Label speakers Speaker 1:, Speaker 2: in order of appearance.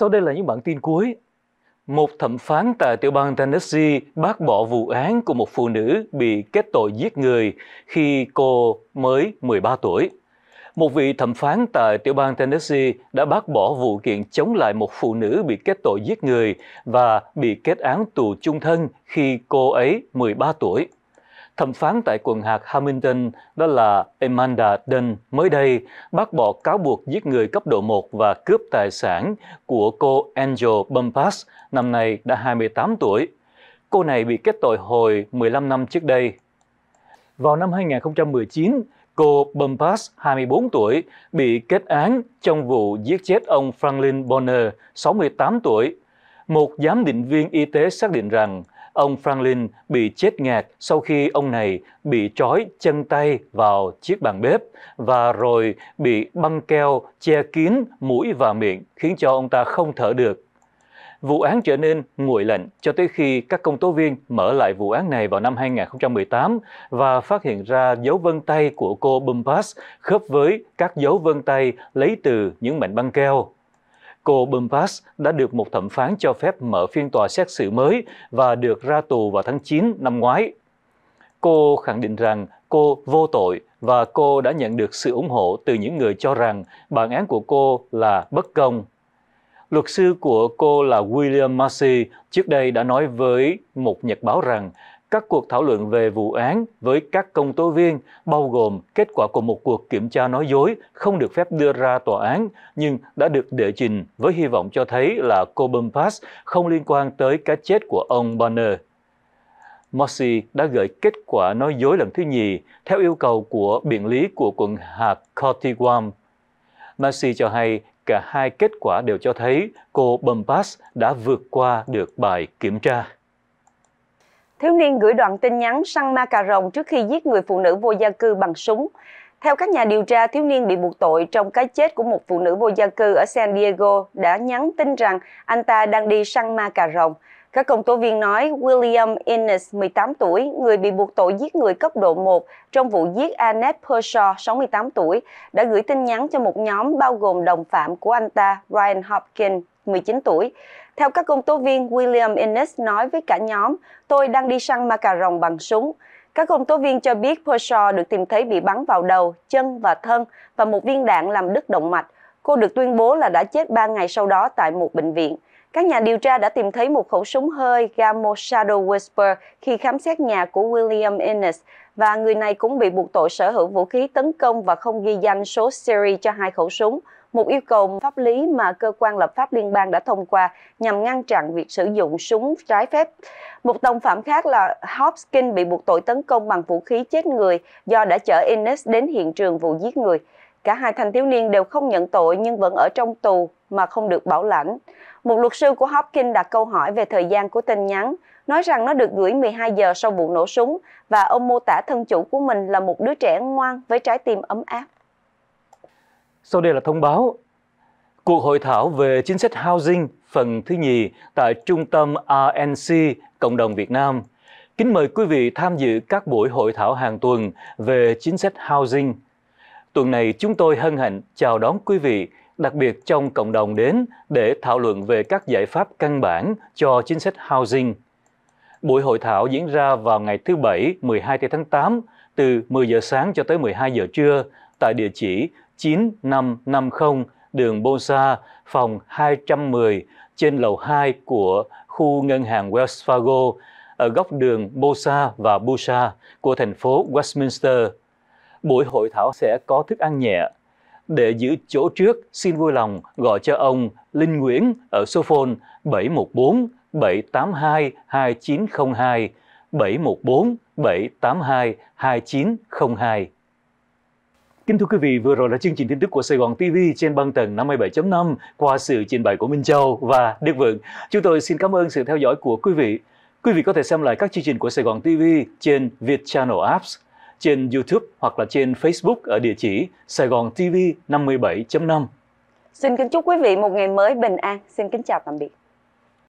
Speaker 1: Sau đây là những bản tin cuối. Một thẩm phán tại tiểu bang Tennessee bác bỏ vụ án của một phụ nữ bị kết tội giết người khi cô mới 13 tuổi. Một vị thẩm phán tại tiểu bang Tennessee đã bác bỏ vụ kiện chống lại một phụ nữ bị kết tội giết người và bị kết án tù chung thân khi cô ấy 13 tuổi thẩm phán tại quận hạt Hamilton, đó là Amanda Dunn, mới đây bác bỏ cáo buộc giết người cấp độ 1 và cướp tài sản của cô Angel Bumpas, năm nay đã 28 tuổi. Cô này bị kết tội hồi 15 năm trước đây. Vào năm 2019, cô Bumpas 24 tuổi, bị kết án trong vụ giết chết ông Franklin Bonner, 68 tuổi. Một giám định viên y tế xác định rằng ông Franklin bị chết ngạt sau khi ông này bị trói chân tay vào chiếc bàn bếp và rồi bị băng keo che kín mũi và miệng khiến cho ông ta không thở được. Vụ án trở nên nguội lạnh cho tới khi các công tố viên mở lại vụ án này vào năm 2018 và phát hiện ra dấu vân tay của cô Bumpass khớp với các dấu vân tay lấy từ những mảnh băng keo cô Bumpass đã được một thẩm phán cho phép mở phiên tòa xét xử mới và được ra tù vào tháng 9 năm ngoái. Cô khẳng định rằng cô vô tội và cô đã nhận được sự ủng hộ từ những người cho rằng bản án của cô là bất công. Luật sư của cô là William Massey trước đây đã nói với một nhật báo rằng các cuộc thảo luận về vụ án với các công tố viên bao gồm kết quả của một cuộc kiểm tra nói dối không được phép đưa ra tòa án nhưng đã được đệ trình với hy vọng cho thấy là Coburn Pass không liên quan tới cái chết của ông Banner. Morsi đã gửi kết quả nói dối lần thứ nhì theo yêu cầu của biện lý của quận hạt Cotiwam. Morsi cho hay cả hai kết quả đều cho thấy cô Bumpass đã vượt qua được bài kiểm tra
Speaker 2: thiếu niên gửi đoạn tin nhắn săn ma cà rồng trước khi giết người phụ nữ vô gia cư bằng súng. Theo các nhà điều tra, thiếu niên bị buộc tội trong cái chết của một phụ nữ vô gia cư ở San Diego đã nhắn tin rằng anh ta đang đi săn ma cà rồng. Các công tố viên nói William Innes, 18 tuổi, người bị buộc tội giết người cấp độ 1 trong vụ giết Annette Pershaw, 68 tuổi, đã gửi tin nhắn cho một nhóm bao gồm đồng phạm của anh ta, Ryan Hopkins, 19 tuổi. Theo các công tố viên, William Innes nói với cả nhóm, tôi đang đi săn ma cà rồng bằng súng. Các công tố viên cho biết Pershaw được tìm thấy bị bắn vào đầu, chân và thân và một viên đạn làm đứt động mạch. Cô được tuyên bố là đã chết 3 ngày sau đó tại một bệnh viện. Các nhà điều tra đã tìm thấy một khẩu súng hơi Gamo Shadow Whisper khi khám xét nhà của William Innes và người này cũng bị buộc tội sở hữu vũ khí tấn công và không ghi danh số series cho hai khẩu súng, một yêu cầu pháp lý mà cơ quan lập pháp liên bang đã thông qua nhằm ngăn chặn việc sử dụng súng trái phép. Một đồng phạm khác là Hopkins bị buộc tội tấn công bằng vũ khí chết người do đã chở Innes đến hiện trường vụ giết người. Cả hai thanh thiếu niên đều không nhận tội nhưng vẫn ở trong tù mà không được bảo lãnh một luật sư của Hopkins đặt câu hỏi về thời gian của tin nhắn, nói rằng nó được gửi 12 giờ sau vụ nổ súng và ông mô tả thân chủ của mình là một đứa trẻ ngoan với trái tim ấm áp.
Speaker 1: Sau đây là thông báo. Cuộc hội thảo về chính sách housing phần thứ nhì tại Trung tâm RNC Cộng đồng Việt Nam. Kính mời quý vị tham dự các buổi hội thảo hàng tuần về chính sách housing. Tuần này chúng tôi hân hạnh chào đón quý vị đặc biệt trong cộng đồng đến để thảo luận về các giải pháp căn bản cho chính sách housing. Buổi hội thảo diễn ra vào ngày thứ Bảy 12 tháng 8 từ 10 giờ sáng cho tới 12 giờ trưa tại địa chỉ 9550 đường Bosa, phòng 210 trên lầu 2 của khu ngân hàng Wells Fargo ở góc đường Bosa và Busa của thành phố Westminster. Buổi hội thảo sẽ có thức ăn nhẹ, để giữ chỗ trước, xin vui lòng gọi cho ông Linh Nguyễn ở số phone 714 782 2902 714 782 2902. Kính thưa quý vị, vừa rồi là chương trình tin tức của Sài Gòn TV trên băng tầng 57.5 qua sự trình bày của Minh Châu và Đức Vượng. Chúng tôi xin cảm ơn sự theo dõi của quý vị. Quý vị có thể xem lại các chương trình của Sài Gòn TV trên Việt Channel Apps trên YouTube hoặc là trên Facebook ở địa chỉ Sài Gòn TV 57.5.
Speaker 2: Xin kính chúc quý vị một ngày mới bình an. Xin kính chào tạm biệt.